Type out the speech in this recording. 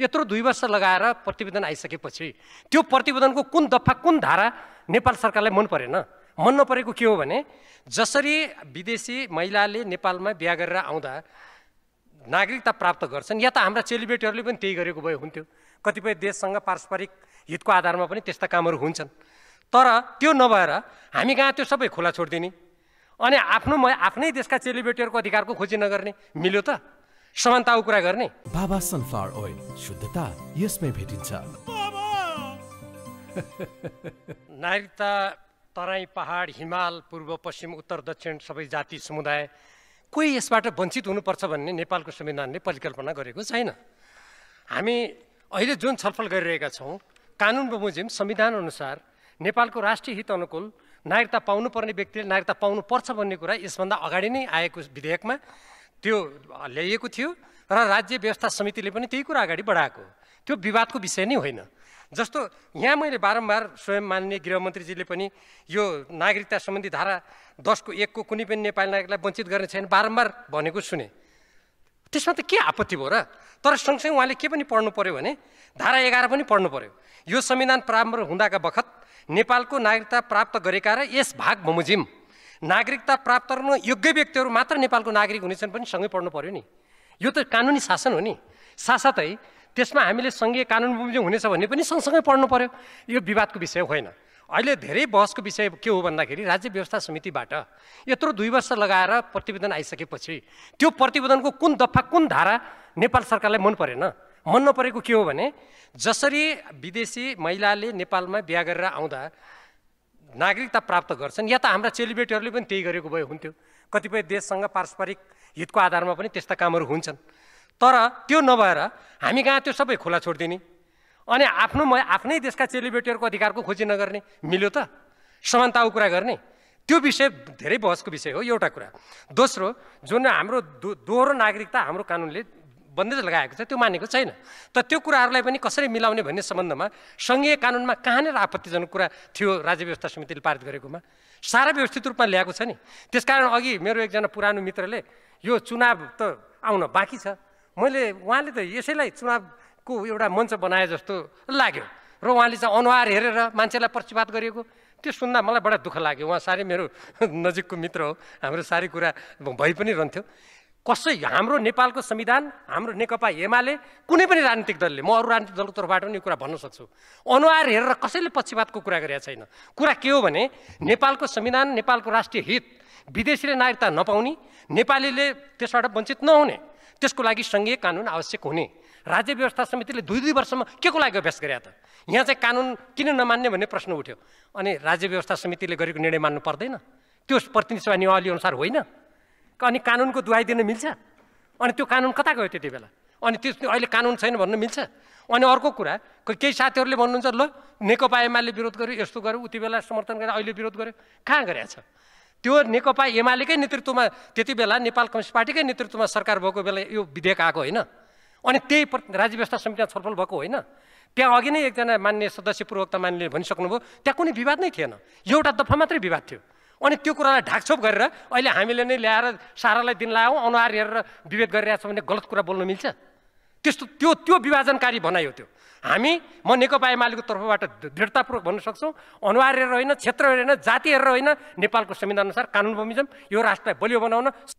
यत्रो दुई वर्ष लगाएर प्रतिवेदन आइसकेपछि त्यो प्रतिवेदनको कुन दफा कुन धारा नेपाल सरकारलाई मन परेन मन नपरेको के हो भने जसरी विदेशी महिलाले नेपालमा बिहा गरेर आउँदा नागरिकता प्राप्त गर्छन् या त हाम्रा चेलीबेटीहरूले पनि त्यही गरेको भए हुन्थ्यो कतिपय देशसँग पारस्परिक हितको आधारमा पनि त्यस्ता कामहरू हुन्छन् तर त्यो नभएर हामी कहाँ त्यो सबै खुला छोडिदिने अनि आफ्नो म आफ्नै देशका चेलीबेटीहरूको अधिकारको खोजी नगर्ने मिल्यो त समानताको कुरा गर्ने बाबा सनफ्लावर ओइल शुद्धता यसमै भेटिन्छ नागरिकता तराई पहाड हिमाल पूर्व पश्चिम उत्तर दक्षिण सबै जाति समुदाय कोही यसबाट वञ्चित हुनुपर्छ भन्ने नेपालको संविधानले परिकल्पना गरेको छैन हामी अहिले जुन छलफल गरिरहेका छौँ कानुन बमोजिम संविधान अनुसार नेपालको राष्ट्रिय हित अनुकूल नागरिकता पाउनुपर्ने व्यक्तिले नागरिकता पाउनुपर्छ भन्ने कुरा यसभन्दा अगाडि नै आएको विधेयकमा त्यो ल्याइएको थियो र राज्य व्यवस्था समितिले पनि त्यही कुरा अगाडि बढाएको त्यो विवादको विषय नै होइन जस्तो यहाँ मैले बारम्बार स्वयं मान्ने गृहमन्त्रीजीले पनि यो नागरिकता सम्बन्धी धारा दसको एकको कुनै पनि नेपाली नागरिकलाई वञ्चित गर्ने छैन बारम्बार भनेको सुने त्यसमा त के आपत्ति भयो र तर सँगसँगै उहाँले के पनि पढ्नु पऱ्यो भने धारा एघार पनि पढ्नु पऱ्यो यो संविधान प्रारम्भ हुँदाका बखत नेपालको नागरिकता प्राप्त गरेका र यस भाग बमोजिम नागरिकता प्राप्त गर्न योग्य व्यक्तिहरू मात्र नेपालको नागरिक हुनेछन् पनि सँगै पढ्नु पऱ्यो नि यो त कानुनी शासन हो नि साथसाथै त्यसमा हामीले सङ्घीय कानुन हुनेछ भन्ने पनि सँगसँगै पढ्नु पऱ्यो यो विवादको विषय होइन अहिले धेरै बहसको विषय के हो भन्दाखेरि राज्य व्यवस्था समितिबाट यत्रो दुई वर्ष लगाएर प्रतिवेदन आइसकेपछि त्यो प्रतिवेदनको कुन दफा कुन धारा नेपाल सरकारलाई मन परेन मन नपरेको के हो भने जसरी विदेशी महिलाले नेपालमा बिहा गरेर आउँदा नागरिकता प्राप्त गर्छन् या त हाम्रा चेलिबेटीहरूले पनि त्यही गरेको भए हुन्थ्यो कतिपय देशसँग पारस्परिक हितको आधारमा पनि त्यस्ता कामहरू हुन्छन् तर त्यो नभएर हामी कहाँ त्यो सबै खुला छोडिदिने अनि आफ्नो म आफ्नै देशका चेलीबेटीहरूको अधिकारको खोजी नगर्ने मिल्यो त समानताको कुरा गर्ने त्यो विषय धेरै बहसको विषय हो एउटा कुरा दोस्रो जुन हाम्रो दो दोहोरो नागरिकता हाम्रो कानुनले बन्देज लगाएको छ त्यो मानेको छैन त त्यो कुराहरूलाई पनि कसरी मिलाउने भन्ने सम्बन्धमा सङ्घीय कानुनमा कहाँनिर आपत्तिजनक कुरा थियो राज्य व्यवस्था समितिले पारित गरेकोमा सारा व्यवस्थित रूपमा ल्याएको छ नि त्यसकारण अघि मेरो एकजना पुरानो मित्रले यो चुनाव त आउन बाँकी छ मैले उहाँले त यसैलाई चुनावको एउटा मञ्च बनाए जस्तो लाग्यो र उहाँले चाहिँ अनुहार हेरेर मान्छेलाई पक्षपात गरिएको त्यो सुन्दा मलाई बडा दुःख लाग्यो उहाँ साह्रै मेरो नजिकको मित्र हो हाम्रो साह्रै कुरा भइ पनि रहन्थ्यो कसै हाम्रो नेपालको संविधान हाम्रो नेकपा एमाले कुनै पनि राजनीतिक दलले म अरू राजनीतिक दलको तर्फबाट पनि यो कुरा भन्न सक्छु अनुहार हेरेर कसैले पक्षपातको कुरा गरेका छैन कुरा के हो भने नेपालको संविधान नेपालको राष्ट्रिय हित विदेशीले नागरिकता नपाउने नेपालीले त्यसबाट वञ्चित नहुने त्यसको लागि सङ्घीय कानुन आवश्यक हुने राज्य व्यवस्था समितिले दुई दुई वर्षमा के को लागि अभ्यास गरे त यहाँ चाहिँ कानुन किन नमान्ने भन्ने प्रश्न उठ्यो अनि राज्य व्यवस्था समितिले गरेको निर्णय मान्नु पर्दैन त्यो प्रतिनिधि सभा नियमावली अनुसार होइन अनि कानुनको दुवाई दिन मिल्छ अनि त्यो कानुन कता गयो त्यति बेला अनि त्यो अहिले कानुन छैन भन्नु मिल्छ अनि अर्को कुरा केही साथीहरूले भन्नुहुन्छ ल नेकपा एमाले विरोध गर्यो यस्तो गर्यो उति बेला समर्थन गरेर अहिले विरोध गर्यो कहाँ गरेको छ त्यो नेकपा एमालेकै नेतृत्वमा त्यति बेला नेपाल कम्युनिस्ट पार्टीकै नेतृत्वमा सरकार भएको बेला यो विधेयक आएको होइन अनि त्यही राज्य व्यवस्था समितिमा छलफल भएको होइन त्यहाँ अघि नै एकजना मान्य सदस्य पूर्वक्ता मान्यले भनिसक्नुभयो त्यहाँ कुनै विवाद नै थिएन एउटा दफा मात्रै विवाद थियो अनि त्यो कुरालाई ढाकछोप गरेर अहिले हामीले नै ल्याएर सारालाई दिन लगायौँ अनुहार हेरेर विभेद गरिरहेछौँ भने गलत कुरा बोल्नु मिल्छ त्यस्तो त्यो त्यो विभाजनकारी बनायो त्यो हामी म नेकपा एमालेको तर्फबाट दृढतापूर्वक भन्न सक्छौँ अनुहार हेरेर होइन क्षेत्र हेरेर होइन जाति हेरेर होइन नेपालको संविधानअनुसार कानुन बमिजम यो राष्ट्रलाई बलियो बनाउन